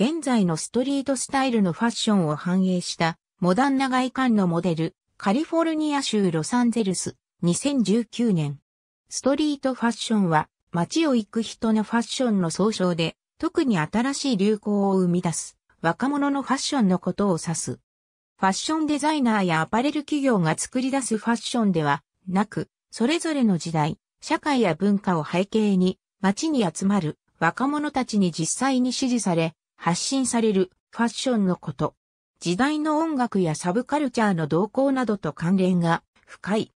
現在のストリートスタイルのファッションを反映したモダンな外観のモデル、カリフォルニア州ロサンゼルス、2019年。ストリートファッションは街を行く人のファッションの総称で、特に新しい流行を生み出す若者のファッションのことを指す。ファッションデザイナーやアパレル企業が作り出すファッションではなく、それぞれの時代、社会や文化を背景に街に集まる若者たちに実際に支持され、発信されるファッションのこと。時代の音楽やサブカルチャーの動向などと関連が深い。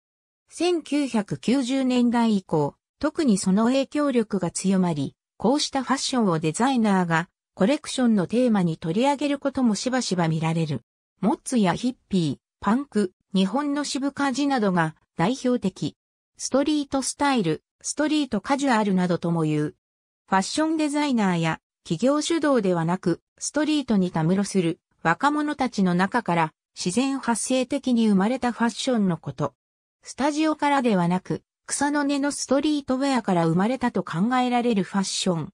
1990年代以降、特にその影響力が強まり、こうしたファッションをデザイナーがコレクションのテーマに取り上げることもしばしば見られる。モッツやヒッピー、パンク、日本の渋カジなどが代表的。ストリートスタイル、ストリートカジュアルなどとも言う。ファッションデザイナーや企業主導ではなく、ストリートにたむろする若者たちの中から自然発生的に生まれたファッションのこと。スタジオからではなく、草の根のストリートウェアから生まれたと考えられるファッション。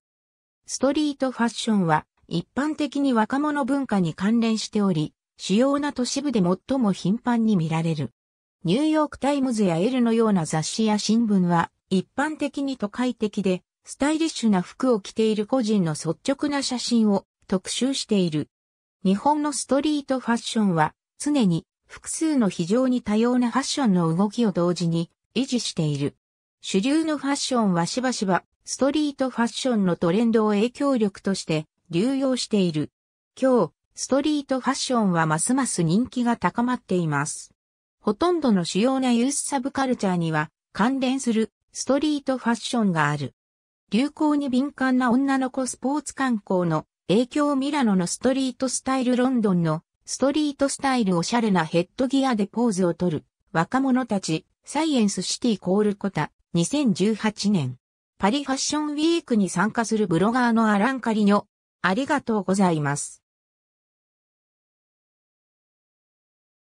ストリートファッションは一般的に若者文化に関連しており、主要な都市部で最も頻繁に見られる。ニューヨークタイムズやエルのような雑誌や新聞は一般的に都会的でスタイリッシュな服を着ている個人の率直な写真を特集している。日本のストリートファッションは常に複数の非常に多様なファッションの動きを同時に維持している。主流のファッションはしばしばストリートファッションのトレンドを影響力として流用している。今日、ストリートファッションはますます人気が高まっています。ほとんどの主要なユースサブカルチャーには関連するストリートファッションがある。流行に敏感な女の子スポーツ観光の影響ミラノのストリートスタイルロンドンのストリートスタイルおしゃれなヘッドギアでポーズをとる若者たちサイエンスシティコールコタ2018年パリファッションウィークに参加するブロガーのアランカリニョありがとうございます。